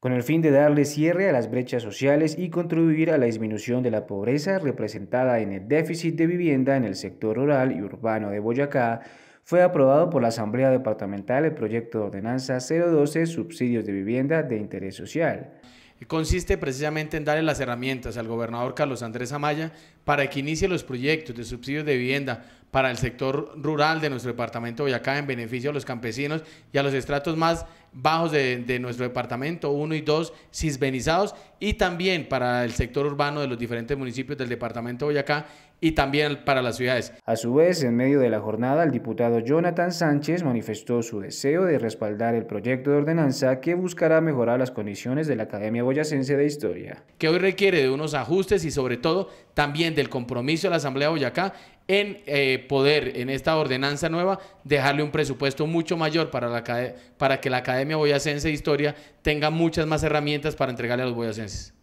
con el fin de darle cierre a las brechas sociales y contribuir a la disminución de la pobreza representada en el déficit de vivienda en el sector rural y urbano de Boyacá, fue aprobado por la Asamblea Departamental el proyecto de ordenanza 012 Subsidios de Vivienda de Interés Social. Consiste precisamente en darle las herramientas al gobernador Carlos Andrés Amaya para que inicie los proyectos de subsidios de vivienda para el sector rural de nuestro departamento de Boyacá en beneficio a los campesinos y a los estratos más bajos de, de nuestro departamento, 1 y 2 cisbenizados, y también para el sector urbano de los diferentes municipios del departamento Boyacá y también para las ciudades. A su vez, en medio de la jornada, el diputado Jonathan Sánchez manifestó su deseo de respaldar el proyecto de ordenanza que buscará mejorar las condiciones de la Academia Boyacense de Historia. Que hoy requiere de unos ajustes y sobre todo también del compromiso de la Asamblea Boyacá en eh, poder, en esta ordenanza nueva, dejarle un presupuesto mucho mayor para, la, para que la Academia mi Boyacense Historia tenga muchas más herramientas para entregarle a los boyacenses.